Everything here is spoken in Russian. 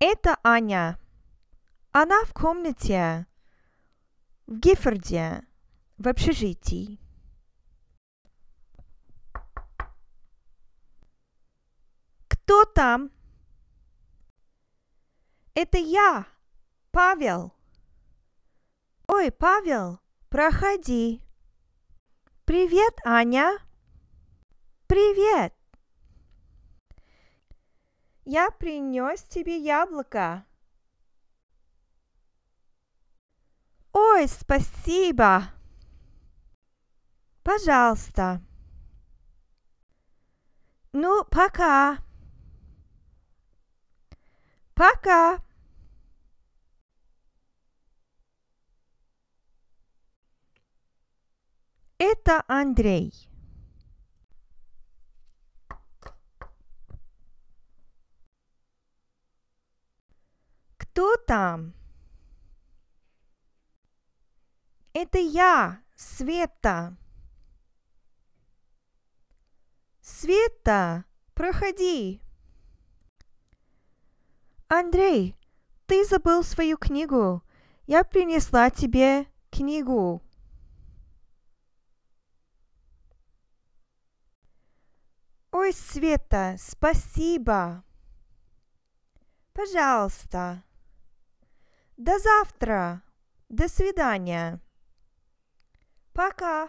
Это Аня. Она в комнате в Гиффорде, в общежитии. Кто там? Это я, Павел. Ой, Павел, проходи. Привет, Аня. Привет я принес тебе яблоко. Ой, спасибо! Пожалуйста. Ну, пока. Пока. Это Андрей. Кто там? Это я, Света. Света, проходи. Андрей, ты забыл свою книгу. Я принесла тебе книгу. Ой, Света, спасибо. Пожалуйста. До завтра. До свидания. Пока.